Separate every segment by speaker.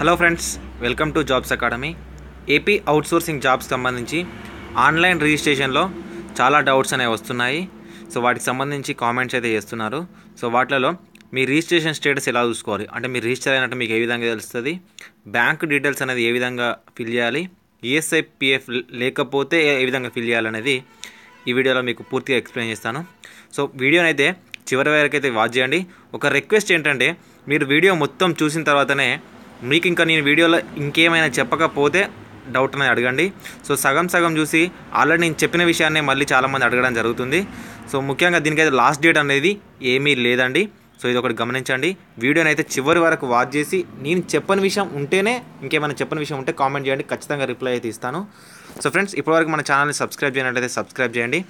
Speaker 1: hello friends welcome to jobs academy AP outsourcing jobs సంబంధించి online రిజిస్ట్రేషన్లో చాలా doubts అనేవి వస్తున్నాయి సో వాటికి సంబంధించి కామెంట్స్ అయితే చేస్తున్నారు సో వాటిలో మీ రిజిస్ట్రేషన్ స్టేటస్ ఎలా చూసుకోవాలి అంటే మీరు రిజిస్టర్ అయినట్టు మీకు ఏ విధంగా తెలుస్తుంది బ్యాంక్ డీటెయిల్స్ అనేది ఏ విధంగా ఫిల్ చేయాలి ఈఎస్ఐపిఎఫ్ e లేకపోతే ఏ విధంగా ఫిల్ చేయాలనేది ఈ వీడియోలో మీకు పూర్తిగా ఎక్స్ప్లెయిన్ చేస్తాను సో వీడియోనైతే చివరి వరకు అయితే వాచ్ చేయండి ఒక రిక్వెస్ట్ ఏంటంటే మీరు వీడియో మొత్తం చూసిన తర్వాతనే మీకు ఇంకా నేను వీడియోలో ఇంకేమైనా చెప్పకపోతే డౌట్ అనేది అడగండి సో సగం సగం చూసి ఆల్రెడీ నేను చెప్పిన విషయాన్నే మళ్ళీ చాలామంది అడగడం జరుగుతుంది సో ముఖ్యంగా దీనికైతే లాస్ట్ డేట్ అనేది ఏమీ లేదండి సో ఇది ఒకటి గమనించండి వీడియోని అయితే చివరి వరకు వాచ్ చేసి నేను చెప్పని విషయం ఉంటేనే ఇంకేమైనా చెప్పని విషయం ఉంటే కామెంట్ చేయండి ఖచ్చితంగా రిప్లై అయితే ఇస్తాను సో ఫ్రెండ్స్ ఇప్పటివరకు మన ఛానల్ని సబ్స్క్రైబ్ చేయనట్లయితే సబ్స్క్రైబ్ చేయండి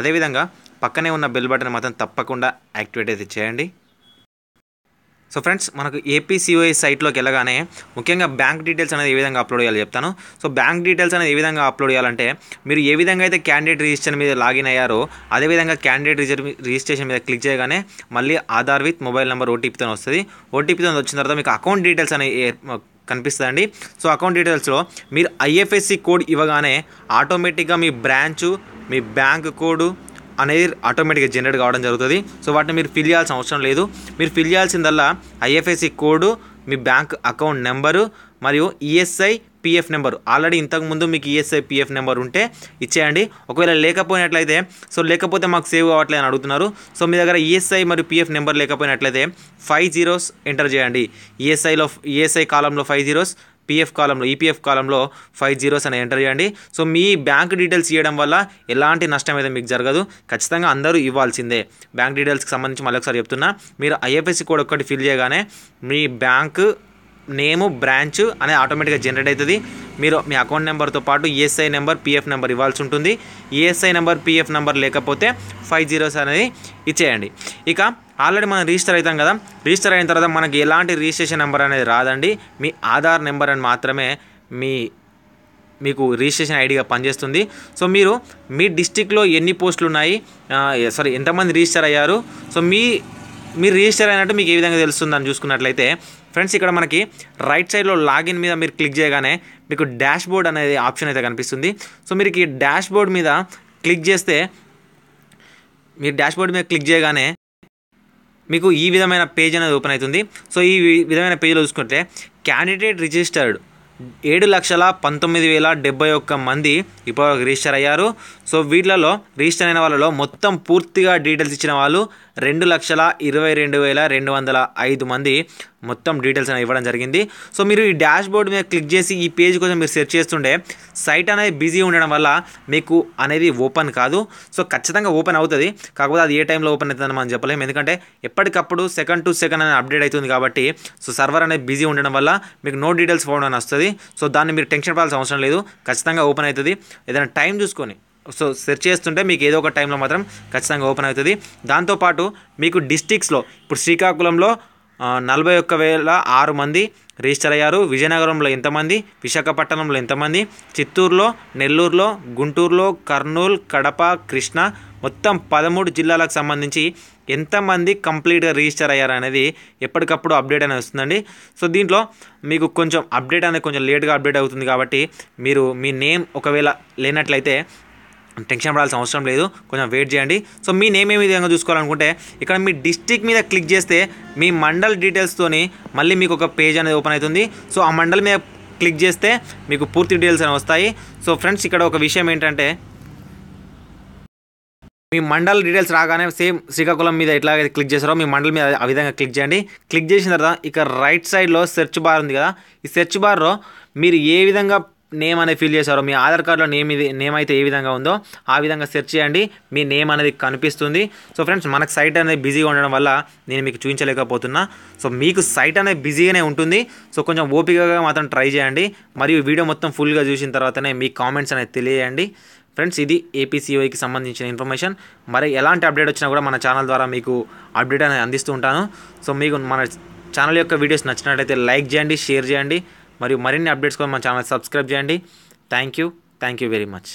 Speaker 1: అదేవిధంగా పక్కనే ఉన్న బెల్ బటన్ మాత్రం తప్పకుండా యాక్టివేట్ అయితే చేయండి సో ఫ్రెండ్స్ మనకు ఏపీసీఓఐ సైట్లోకి వెళ్ళగానే ముఖ్యంగా బ్యాంక్ డీటెయిల్స్ అనేది ఏ విధంగా అప్లోడ్ చేయాలి చెప్తాను సో బ్యాంక్ డీటెయిల్స్ అనేది ఏ విధంగా అప్లోడ్ చేయాలంటే మీరు ఏ విధంగా అయితే క్యాండిడేట్ రిజిస్ట్రేషన్ మీద లాగిన్ అయ్యారో అదేవిధంగా క్యాండిడేట్ రిజిస్ట్రేషన్ మీద క్లిక్ చేయగానే మళ్ళీ ఆధార్ విత్ మొబైల్ నెంబర్ ఓటీపీతో వస్తుంది ఓటీపీతో వచ్చిన తర్వాత మీకు అకౌంట్ డీటెయిల్స్ అనేవి కనిపిస్తుందండి సో అకౌంట్ డీటెయిల్స్లో మీరు ఐఎఫ్ఎస్సి కోడ్ ఇవ్వగానే ఆటోమేటిక్గా మీ బ్రాంచు మీ బ్యాంక్ కోడ్ అనేది ఆటోమేటిక్గా జనరేట్ కావడం జరుగుతుంది సో వాటిని మీరు ఫిల్ చేయాల్సిన అవసరం లేదు మీరు ఫిల్ చేయాల్సిందల్లా ఐఎఫ్ఎస్సి కోడ్ మీ బ్యాంక్ అకౌంట్ నెంబరు మరియు ఈఎస్ఐ పిఎఫ్ నెంబర్ ఆల్రెడీ ఇంతకుముందు మీకు ఈఎస్ఐ పిఎఫ్ నెంబర్ ఉంటే ఇచ్చేయండి ఒకవేళ లేకపోయినట్లయితే సో లేకపోతే మాకు సేవ్ కావట్లేదు అని అడుగుతున్నారు సో మీ దగ్గర ఈఎస్ఐ e మరియు పిఎఫ్ నెంబర్ లేకపోయినట్లయితే ఫైవ్ జీరోస్ ఎంటర్ చేయండి ఈఎస్ఐలో ఈఎస్ఐ కాలంలో ఫైవ్ జీరోస్ పిఎఫ్ కాలంలో ఈపీఎఫ్ e కాలంలో ఫైవ్ జీరోస్ అని ఎంటర్ చేయండి సో మీ బ్యాంక్ డీటెయిల్స్ ఇవ్వడం వల్ల ఎలాంటి నష్టం అయితే మీకు జరగదు ఖచ్చితంగా అందరూ ఇవ్వాల్సిందే బ్యాంక్ డీటెయిల్స్కి సంబంధించి మళ్ళీ ఒకసారి చెప్తున్నా మీరు ఐఎఫ్ఎస్సి కోడ్ ఒక్కటి ఫిల్ చేయగానే మీ బ్యాంక్ నేము బ్రాంచ్ అనేది ఆటోమేటిక్గా జనరేట్ అవుతుంది మీరు మీ అకౌంట్ నెంబర్తో పాటు ESI e number PF number ఇవ్వాల్సి ఉంటుంది ESI e number PF number లేకపోతే ఫైవ్ జీరోస్ అనేది ఇచ్చేయండి ఇక ఆల్రెడీ మనం రిజిస్టర్ అవుతాం కదా రిజిస్టర్ అయిన తర్వాత మనకి ఎలాంటి రిజిస్ట్రేషన్ నెంబర్ అనేది రాదండి మీ ఆధార్ నెంబర్ అని మాత్రమే మీ మీకు రిజిస్ట్రేషన్ ఐడిగా పనిచేస్తుంది సో మీరు మీ డిస్టిక్లో ఎన్ని పోస్టులు ఉన్నాయి సారీ ఎంతమంది రిజిస్టర్ అయ్యారు సో మీ మీరు రిజిస్టర్ అయినట్టు మీకు ఏ విధంగా తెలుస్తుందని చూసుకున్నట్లయితే ఫ్రెండ్స్ ఇక్కడ మనకి రైట్ సైడ్లో లాగిన్ మీద మీరు క్లిక్ చేయగానే మీకు డాష్ బోర్డ్ అనేది ఆప్షన్ అయితే కనిపిస్తుంది సో మీరు ఈ డాష్ బోర్డ్ మీద క్లిక్ చేస్తే మీరు డాష్బోర్డ్ బోర్డ్ మీద క్లిక్ చేయగానే మీకు ఈ విధమైన పేజ్ అనేది ఓపెన్ అవుతుంది సో ఈ విధమైన పేజ్లో చూసుకుంటే క్యాండిడేట్ రిజిస్టర్డ్ ఏడు లక్షల పంతొమ్మిది వేల డెబ్బై ఒక్క మంది ఇప్పటివరకు రిజిస్టర్ అయ్యారు సో వీటిలలో రిజిస్టర్ అయిన వాళ్ళలో మొత్తం పూర్తిగా డీటెయిల్స్ ఇచ్చిన వాళ్ళు రెండు లక్షల ఇరవై రెండు వేల రెండు వందల ఐదు మంది మొత్తం డీటెయిల్స్ అనేవి ఇవ్వడం జరిగింది సో మీరు ఈ డాష్ బోర్డు మీద క్లిక్ చేసి ఈ పేజ్ కోసం మీరు సెర్చ్ చేస్తుండే సైట్ అనేది బిజీ ఉండడం వల్ల మీకు అనేది ఓపెన్ కాదు సో ఖచ్చితంగా ఓపెన్ అవుతుంది కాకపోతే అది ఏ టైంలో ఓపెన్ అవుతుందని మనం చెప్పలేము ఎందుకంటే ఎప్పటికప్పుడు సెకండ్ టు సెకండ్ అనేది అప్డేట్ అవుతుంది కాబట్టి సో సర్వర్ అనేది బిజీ ఉండడం వల్ల మీకు నో డీటెయిల్స్ ఫోన్ అని వస్తుంది సో దాన్ని మీరు టెన్షన్ పడాల్సిన అవసరం లేదు ఖచ్చితంగా ఓపెన్ అవుతుంది ఏదైనా టైం చూసుకొని సో సెర్చ్ చేస్తుంటే మీకు ఏదో ఒక టైంలో మాత్రం ఖచ్చితంగా ఓపెన్ అవుతుంది దాంతోపాటు మీకు డిస్టిక్స్లో ఇప్పుడు శ్రీకాకుళంలో నలభై ఒక్క వేల ఆరు మంది రిజిస్టర్ అయ్యారు విజయనగరంలో ఎంతమంది విశాఖపట్నంలో ఎంతమంది చిత్తూరులో నెల్లూరులో గుంటూరులో కర్నూలు కడప కృష్ణ మొత్తం పదమూడు జిల్లాలకు సంబంధించి ఎంతమంది కంప్లీట్గా రిజిస్టర్ అయ్యారు అనేది ఎప్పటికప్పుడు అప్డేట్ అనేది వస్తుందండి సో దీంట్లో మీకు కొంచెం అప్డేట్ అనేది కొంచెం లేట్గా అప్డేట్ అవుతుంది కాబట్టి మీరు మీ నేమ్ ఒకవేళ లేనట్లయితే టెన్షన్ పడాల్సిన అవసరం లేదు కొంచెం వెయిట్ చేయండి సో మీ నేమ్ ఏమి విధంగా చూసుకోవాలనుకుంటే ఇక్కడ మీ డిస్టిక్ మీద క్లిక్ చేస్తే మీ మండల్ డీటెయిల్స్తోని మళ్ళీ మీకు ఒక పేజ్ అనేది ఓపెన్ అవుతుంది సో ఆ మండల్ మీద క్లిక్ చేస్తే మీకు పూర్తి డీటెయిల్స్ అనేవి వస్తాయి సో ఫ్రెండ్స్ ఇక్కడ ఒక విషయం ఏంటంటే మీ మండల్ డీటెయిల్స్ రాగానే సేమ్ శ్రీకాకుళం మీద ఎట్లాగైతే క్లిక్ చేశారో మీ మండల్ మీద ఆ విధంగా క్లిక్ చేయండి క్లిక్ చేసిన తర్వాత ఇక రైట్ సైడ్లో సెర్చ్ బార్ ఉంది కదా ఈ సెర్చ్ బార్లో మీరు ఏ విధంగా నేమ్ అనేది ఫిల్ చేశారో మీ ఆధార్ కార్డులో నేమ్ ఇది నేమ్ అయితే ఏ విధంగా ఉందో ఆ విధంగా సెర్చ్ చేయండి మీ నేమ్ అనేది కనిపిస్తుంది సో ఫ్రెండ్స్ మనకు సైట్ అనేది బిజీగా ఉండడం వల్ల నేను మీకు చూపించలేకపోతున్నా సో మీకు సైట్ అనేది బిజీగానే ఉంటుంది సో కొంచెం ఓపికగా మాత్రం ట్రై చేయండి మరియు వీడియో మొత్తం ఫుల్గా చూసిన తర్వాతనే మీ కామెంట్స్ అనేది తెలియజేయండి ఫ్రెండ్స్ ఇది ఏపీసీఓకి e సంబంధించిన ఇన్ఫర్మేషన్ మరి ఎలాంటి అప్డేట్ వచ్చినా కూడా మన ఛానల్ ద్వారా మీకు అప్డేట్ అనేది అందిస్తూ ఉంటాను సో మీకు మన ఛానల్ యొక్క వీడియోస్ నచ్చినట్లయితే లైక్ చేయండి షేర్ చేయండి మరియు మరిన్ని అప్డేట్స్ కోసం మా ఛానల్ సబ్స్క్రైబ్ చేయండి thank you thank you very much